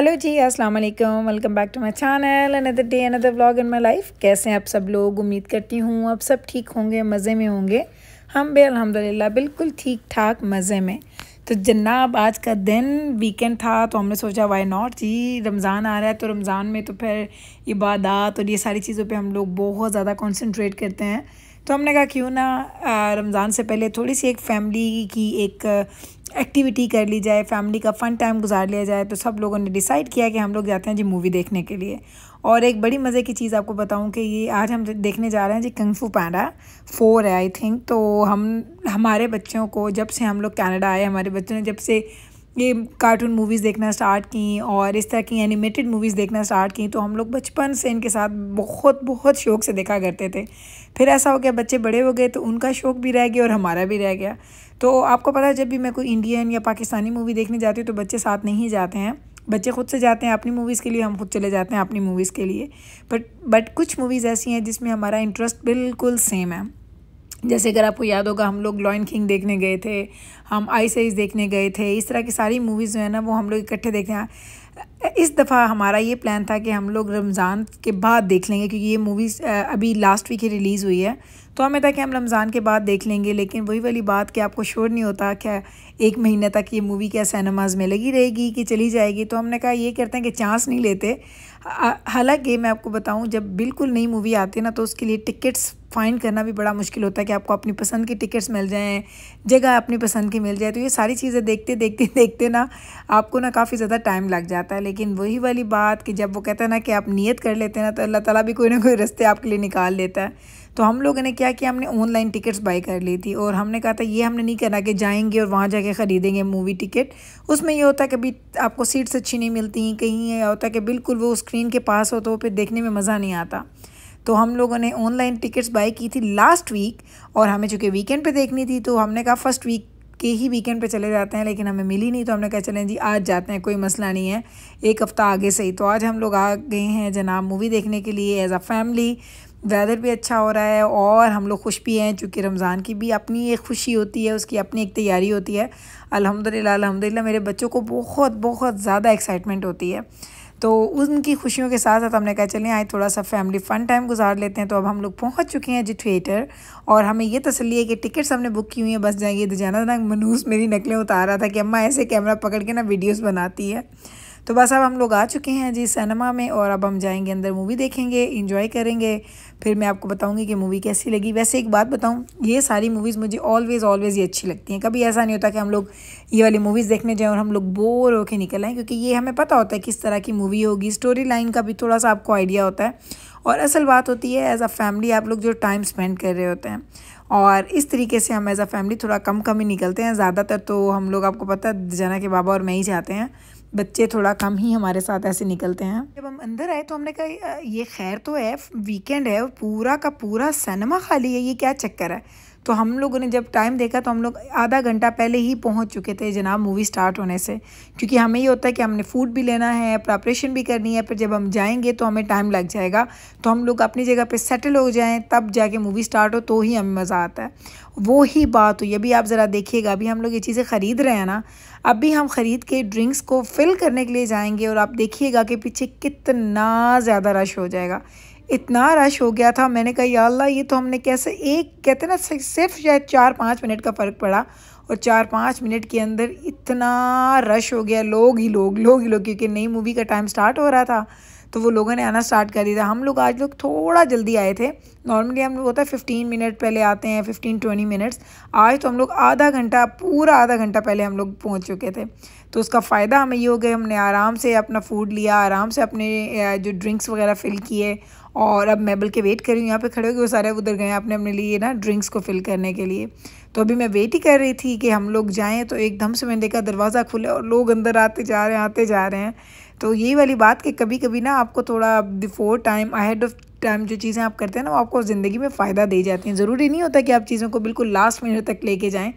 hello जी अस्सलाम वालेकुम welcome back to my channel another day another vlog in my life कैसे हैं आप सब लोग उम्मीद करती हूँ आप सब ठीक होंगे मज़े में होंगे हम भी अल्हम्दुलिल्लाह बिल्कुल ठीक ठाक मज़े में तो जनाब आज का दिन वीकेंड था तो हमने सोचा वाई नॉट जी रमज़ान आ रहा है तो रमज़ान में तो फिर इबादत और ये सारी चीज़ों पर हम लोग बहुत ज़्यादा कॉन्सनट्रेट करते हैं तो हमने कहा क्यों ना रमज़ान से पहले थोड़ी सी एक फैमिली की एक एक्टिविटी कर ली जाए फैमिली का फ़न टाइम गुजार लिया जाए तो सब लोगों ने डिसाइड किया कि हम लोग जाते हैं जी मूवी देखने के लिए और एक बड़ी मज़े की चीज़ आपको बताऊं कि ये आज हम देखने जा रहे हैं जी कंगफू पैंडा फोर है आई थिंक तो हम हमारे बच्चों को जब से हम लोग कनाडा आए हमारे बच्चों ने जब से ये कार्टून मूवीज़ देखना स्टार्ट की और इस तरह की एनिमेटेड मूवीज़ देखना स्टार्ट की तो हम लोग बचपन से इनके साथ बहुत बहुत शौक़ से देखा करते थे फिर ऐसा हो गया बच्चे बड़े हो गए तो उनका शौक़ भी रह गया और हमारा भी रह गया तो आपको पता है जब भी मैं कोई इंडियन या पाकिस्तानी मूवी देखने जाती हूँ तो बच्चे साथ नहीं जाते हैं बच्चे खुद से जाते हैं अपनी मूवीज़ के लिए हम खुद चले जाते हैं अपनी मूवीज़ के लिए बट बट कुछ मूवीज़ ऐसी हैं जिसमें हमारा इंटरेस्ट बिल्कुल सेम है जैसे अगर आपको याद होगा हम लोग लॉइन किंग देखने गए थे हम आई आइस देखने गए थे इस तरह की सारी मूवीज़ जो है ना वो हम लोग इकट्ठे देखते हैं इस दफ़ा हमारा ये प्लान था कि हम लोग रमज़ान के बाद देख लेंगे क्योंकि ये मूवीज़ अभी लास्ट वीक ही रिलीज़ हुई है तो हमें था कि हम रमज़ान के बाद देख लेंगे लेकिन वही वाली बात कि आपको श्योर नहीं होता क्या एक महीने तक ये मूवी क्या सैनमाज़ में लगी रहेगी कि चली जाएगी तो हमने कहा ये करते हैं कि चांस नहीं लेते हालांकि मैं आपको बताऊं जब बिल्कुल नई मूवी आती है ना तो उसके लिए टिकट्स फाइंड करना भी बड़ा मुश्किल होता है कि आपको अपनी पसंद की टिकट्स मिल जाएँ जगह अपनी पसंद की मिल जाए तो ये सारी चीज़ें देखते देखते देखते ना आपको ना काफ़ी ज़्यादा टाइम लग जाता है लेकिन वही वाली बात कि जब वो कहता है ना कि आप नीयत कर लेते हैं ना तो अल्लाह ताला भी कोई ना कोई रास्ते आपके लिए निकाल लेता है तो हम लोगों ने क्या किया हमने ऑनलाइन टिकट्स बाई कर ली थी और हमने कहा था ये हमने नहीं करना कि जाएंगे और वहाँ जाके ख़रीदेंगे मूवी टिकट उसमें ये होता है कभी आपको सीट्स अच्छी नहीं मिलती कहीं ये होता है कि बिल्कुल वो स्क्रीन के पास हो तो फिर देखने में मज़ा नहीं आता तो हम लोगों ने ऑनलाइन टिकट्स बाई की थी लास्ट वीक और हमें चूँकि वीकेंड पे देखनी थी तो हमने कहा फर्स्ट वीक के ही वीकेंड पे चले जाते हैं लेकिन हमें मिली नहीं तो हमने कहा चलें जी आज जाते हैं कोई मसला नहीं है एक हफ़्ता आगे से ही तो आज हम लोग आ गए हैं जनाब मूवी देखने के लिए एज़ अ फैमिली वेदर भी अच्छा हो रहा है और हम लोग खुश भी हैं चूँकि रमज़ान की भी अपनी एक खुशी होती है उसकी अपनी एक तैयारी होती है अलहमदिल्ला अलहमदिल्ला मेरे बच्चों को बहुत बहुत ज़्यादा एक्साइटमेंट होती है तो उनकी खुशियों के साथ साथ हमने कहा चलें आए थोड़ा सा फैमिली फ़न टाइम गुजार लेते हैं तो अब हम लोग पहुंच चुके हैं जी थिएटर और हमें ये तसली है कि टिकट्स हमने बुक की हुई हैं बस जाएंगे जाना ना मनूस मेरी नकलें उतार रहा था कि अम्मा ऐसे कैमरा पकड़ के ना वीडियोज़ बनाती है तो बस अब हम लोग आ चुके हैं जी सिनेमा में और अब हम जाएंगे अंदर मूवी देखेंगे इन्जॉय करेंगे फिर मैं आपको बताऊंगी कि मूवी कैसी लगी वैसे एक बात बताऊं ये सारी मूवीज़ मुझे ऑलवेज़ ऑलवेज़ ये अच्छी लगती हैं कभी ऐसा नहीं होता कि हम लोग ये वाली मूवीज़ देखने जाएँ और हम लोग बोर होकर निकल आएँ क्योंकि ये हमें पता होता है किस तरह की मूवी होगी स्टोरी लाइन का भी थोड़ा सा आपको आइडिया होता है और असल बात होती है एज़ अ फैमिली आप लोग जो टाइम स्पेंड कर रहे होते हैं और इस तरीके से हम एज़ अ फैमिली थोड़ा कम कम ही निकलते हैं ज़्यादातर तो हम लोग आपको पता है जना के बाबा और मैं ही जाते हैं बच्चे थोड़ा कम ही हमारे साथ ऐसे निकलते हैं जब हम अंदर आए तो हमने कहा ये खैर तो है वीकेंड है और पूरा का पूरा सिनेमा खाली है ये क्या चक्कर है तो हम लोगों ने जब टाइम देखा तो हम लोग आधा घंटा पहले ही पहुंच चुके थे जनाब मूवी स्टार्ट होने से क्योंकि हमें ये होता है कि हमने फूड भी लेना है प्रपरेशन भी करनी है पर जब हम जाएंगे तो हमें टाइम लग जाएगा तो हम लोग अपनी जगह पर सेटल हो जाएं तब जाके मूवी स्टार्ट हो तो ही हमें मज़ा आता है वो ही बात हुई अभी आप ज़रा देखिएगा अभी हम लोग ये चीज़ें ख़रीद रहे हैं ना अभी हम ख़रीद के ड्रिंक्स को फिल करने के लिए जाएंगे और आप देखिएगा कि पीछे कितना ज़्यादा रश हो जाएगा इतना रश हो गया था मैंने कहा या अल्लाह ये तो हमने कैसे एक कहते ना सिर्फ शायद चार पाँच मिनट का फ़र्क पड़ा और चार पाँच मिनट के अंदर इतना रश हो गया लोग ही लोग लोग ही लोग क्योंकि नई मूवी का टाइम स्टार्ट हो रहा था तो वो लोगों ने आना स्टार्ट कर दिया था हम लोग आज लोग थोड़ा जल्दी आए थे नॉर्मली हम लोग होता है फिफ्टीन मिनट पहले आते हैं फिफ्टीन ट्वेंटी मिनट्स आज तो हम लोग आधा घंटा पूरा आधा घंटा पहले हम लोग पहुंच चुके थे तो उसका फ़ायदा हमें ये हो गया हमने आराम से अपना फूड लिया आराम से अपने जो ड्रिंक्स वगैरह फिल किए और अब मैं बल्कि वेट कर रही हूँ यहाँ पे खड़े गए वो सारे उधर गए अपने अपने लिए ना ड्रिंक्स को फिल करने के लिए तो अभी मैं वेट ही कर रही थी कि हम लोग जाएँ तो एकदम से मैंने देखा दरवाज़ा खुले और लोग अंदर आते जा रहे हैं आते जा रहे हैं तो यही वाली बात कि कभी कभी ना आपको थोड़ा before time ahead of time जो चीज़ें आप करते हैं ना वो आपको ज़िंदगी में फ़ायदा दे जाती हैं ज़रूरी नहीं होता कि आप चीज़ों को बिल्कुल लास्ट मिनट तक लेके जाएँ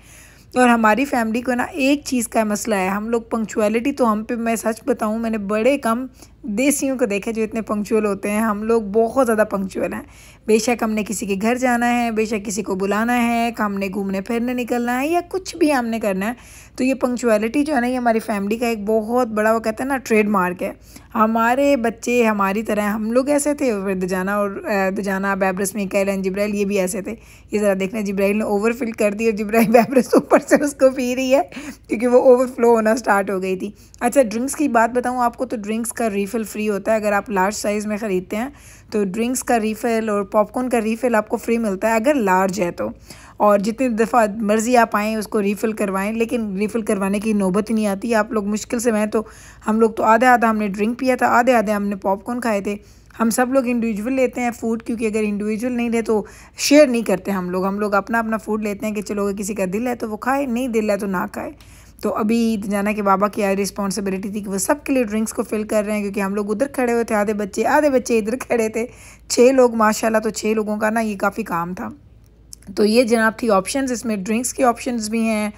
और हमारी फैमिली को ना एक चीज़ का मसला है हम लोग पंक्चुअलिटी तो हम पे मैं सच बताऊँ मैंने बड़े कम देसियों को देखे जो इतने पंक्चुअल होते हैं हम लोग बहुत ज़्यादा पंक्चुअल हैं बेशक हमने किसी के घर जाना है बेशक किसी को बुलाना है हमने घूमने फिरने निकलना है या कुछ भी हमने करना है तो ये पंक्चुअलिटी जो है ना ये हमारी फैमिली का एक बहुत बड़ा वो कहते हैं ना ट्रेडमार्क है हमारे बच्चे हमारी तरह हम लोग ऐसे थे फिर दजाना और Dujana Baybars Mikail and Jibrail ये भी ऐसे थे ये ज़रा देखना जब्राइल ने ओवरफिल कर दी और जब्राइल बैबरस ऊपर से उसको पी रही है क्योंकि वो ओवरफ्लो होना स्टार्ट हो गई थी अच्छा ड्रिंक्स की बात बताऊँ आपको तो ड्रिंक्स का रीफ़िल फ्री होता है अगर आप लार्ज साइज़ में ख़रीदते हैं तो ड्रिंक्स का रीफ़िल और पॉपकॉर्न का रीफ़िल आपको फ्री मिलता है अगर लार्ज है तो और जितनी दफ़ा मर्ज़ी आप आएँ उसको रीफ़िल करवाएं लेकिन रीफ़िल करवाने की नौबत ही नहीं आती आप लोग मुश्किल से मैं तो हम लोग तो आधा आधा हमने ड्रिंक पिया था आधे आधे हमने पॉपकॉर्न खाए थे हम सब लोग इंडिविजुअल लेते हैं फूड क्योंकि अगर इंडिविजुअल नहीं ले तो शेयर नहीं करते हम लोग हम लोग अपना अपना फूड लेते हैं कि चलो अगर किसी का दिल है तो वो खाए नहीं दिल है तो ना खाए तो अभी जाना के बाबा की आई रिस्पॉन्सिबिलिटी थी कि वो सबके लिए ड्रिंक्स को फिल कर रहे हैं क्योंकि हम लोग उधर खड़े हुए थे आधे बच्चे आधे बच्चे इधर खड़े थे छः लोग माशाल्लाह तो छः लोगों का ना ये काफ़ी काम था तो ये जनाब थी ऑप्शंस इसमें ड्रिंक्स के ऑप्शंस भी हैं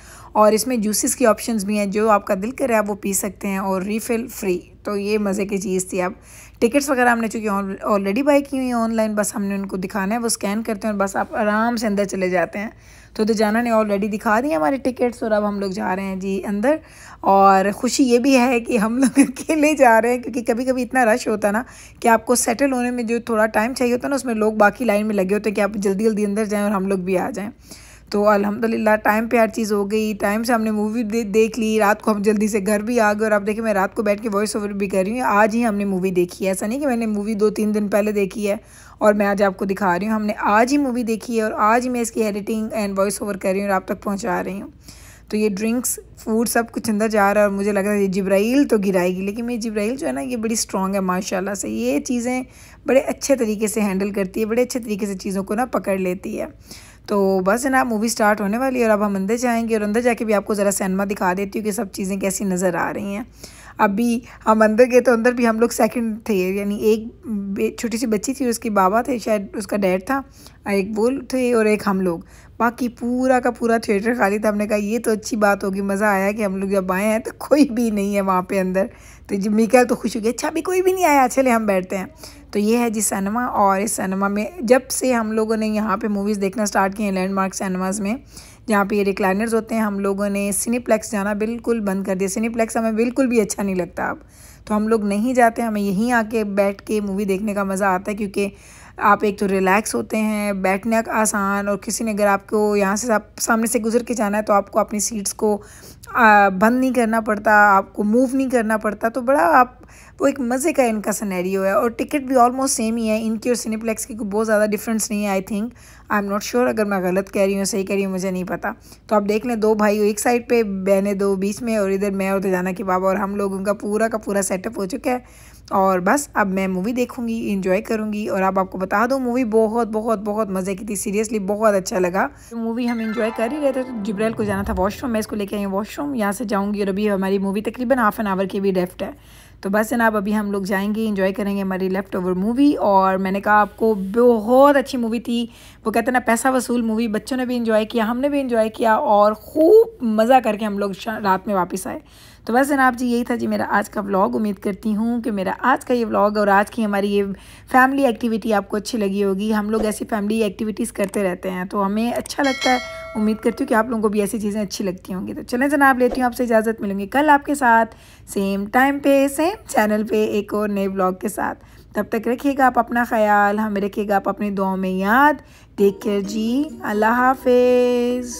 और इसमें जूसेस के ऑप्शंस भी हैं जो आपका दिल करे आप वो पी सकते हैं और रीफिल फ्री तो ये मज़े की चीज़ थी अब टिकट्स वगैरह हमने चूँकि ऑलरेडी बाई की हुई हैं ऑनलाइन बस हमने उनको दिखाना है वो स्कैन करते हैं और बस आप आराम से अंदर चले जाते हैं तो दुजाना ने ऑलरेडी दिखा दी हमारे टिकट्स और अब हम लोग जा रहे हैं जी अंदर और खुशी ये भी है कि हम लोग अकेले जा रहे हैं क्योंकि कभी कभी इतना रश होता ना कि आपको सेटल होने में जो थोड़ा टाइम चाहिए होता ना उसमें लोग बाकी लाइन में लगे होते हैं कि आप जल्दी जल्दी अंदर जाएँ और हम लोग भी आ जाएँ तो अल्हम्दुलिल्लाह टाइम पे हर चीज़ हो गई टाइम से हमने मूवी दे, देख ली रात को हम जल्दी से घर भी आ गए और आप देखिए मैं रात को बैठ के वॉइस ओवर भी कर रही हूँ आज ही हमने मूवी देखी है ऐसा नहीं कि मैंने मूवी दो तीन दिन पहले देखी है और मैं आज आपको दिखा रही हूँ हमने आज ही मूवी देखी है और आज ही मैं इसकी एडिटिंग एंड वॉइस ओवर कर रही हूँ और आप तक पहुँचा रही हूँ तो ये ड्रिंक्स फूड सब कुछ अंदर जा रहा है और मुझे लग रहा है ये जब्राइल तो गिराएगी लेकिन मेरी जब्राइल जो है ना ये बड़ी स्ट्रॉन्ग है माशाल्लाह से ये चीज़ें बड़े अच्छे तरीके से हैंडल करती है बड़े अच्छे तरीके से चीज़ों को ना पकड़ लेती है तो बस है ना मूवी स्टार्ट होने वाली है और अब हम अंदर जाएंगे और अंदर जाके भी आपको ज़रा सिनेमा दिखा देती हूँ कि सब चीज़ें कैसी नज़र आ रही हैं अभी हम अंदर गए तो अंदर भी हम लोग सेकंड थे यानी एक छोटी सी बच्ची थी उसके बाबा थे शायद उसका डैड था एक वो थे और एक हम लोग बाकी पूरा का पूरा थिएटर खाली था हमने कहा ये तो अच्छी बात होगी मज़ा आया कि हम लोग जब आए हैं तो कोई भी नहीं है वहाँ पे अंदर तो जब मिकल तो खुश हो गया अच्छा अभी कोई भी नहीं आया चले हम बैठते हैं तो ये है जी सैनमा और इस सनेमा में जब से हम लोगों ने यहाँ पे मूवीज़ देखना स्टार्ट किए हैं लैंडमार्क सैनमाज़ में जहाँ पे ये रिक्लाइनर्स होते हैं हम लोगों ने सिनीप्लेक्स जाना बिल्कुल बंद कर दिया सिनीप्लेक्स हमें बिल्कुल भी अच्छा नहीं लगता अब तो हम लोग नहीं जाते हमें यहीं आके बैठ के मूवी देखने का मज़ा आता है क्योंकि आप एक तो रिलैक्स होते हैं बैठने का आसान और किसी ने अगर आपको यहाँ से आप सामने से गुजर के जाना है तो आपको अपनी सीट्स को बंद नहीं करना पड़ता आपको मूव नहीं करना पड़ता तो बड़ा आप वो एक मज़े का इनका सनेरियो है और टिकट भी ऑलमोस्ट सेम ही है इनकी और सिनेप्लेक्स की कोई बहुत ज़्यादा डिफरेंस नहीं है I think I am not sure अगर मैं गलत कह रही हूँ सही कह रही हूँ मुझे नहीं पता तो आप देख लें दो भाई एक साइड पे बहने दो बीच में और इधर मैं और जाना के बाबा और हम लोगों का पूरा का पूरा सेटअप हो चुका है और बस अब मैं मूवी देखूँगी इन्जॉय करूँगी और अब आपको बता दूँ मूवी बहुत बहुत बहुत मज़े की थी सीरियसली बहुत अच्छा लगा तो मूवी हम इंजॉय कर ही रहे थे तो जिब्रैल को जाना था वॉशरूम मैं इसको लेके आई वॉशरूम यहाँ से जाऊँगी और अभी हमारी मूवी तकरीबन हाफ एन आवर की भी लेफ्ट है तो बस जनाब अभी हम लोग जाएंगे इंजॉय करेंगे हमारी लेफ़्ट ओवर मूवी और मैंने कहा आपको बहुत अच्छी मूवी थी वो कहते हैं ना पैसा वसूल मूवी बच्चों ने भी इंजॉय किया हमने भी इंजॉय किया और खूब मज़ा करके हम लोग रात में वापस आए तो बस जनाब जी यही था जी मेरा आज का व्लॉग उम्मीद करती हूँ कि मेरा आज का ये व्लॉग और आज की हमारी ये फैमिली एक्टिविटी आपको अच्छी लगी होगी हम लोग ऐसी फैमिली एक्टिविटीज़ करते रहते हैं तो हमें अच्छा लगता है उम्मीद करती हूँ कि आप लोगों को भी ऐसी चीज़ें अच्छी लगती होंगी तो चलें जनाब लेती हूँ आपसे इजाज़त मिलूंगी कल आपके साथ सेम टाइम पे सेम चैनल पे एक और नए ब्लॉग के साथ तब तक रखिएगा आप अपना ख्याल हमें रखिएगा आप अपनी दुआओं में याद टेक केयर जी अल्लाह हाफिज़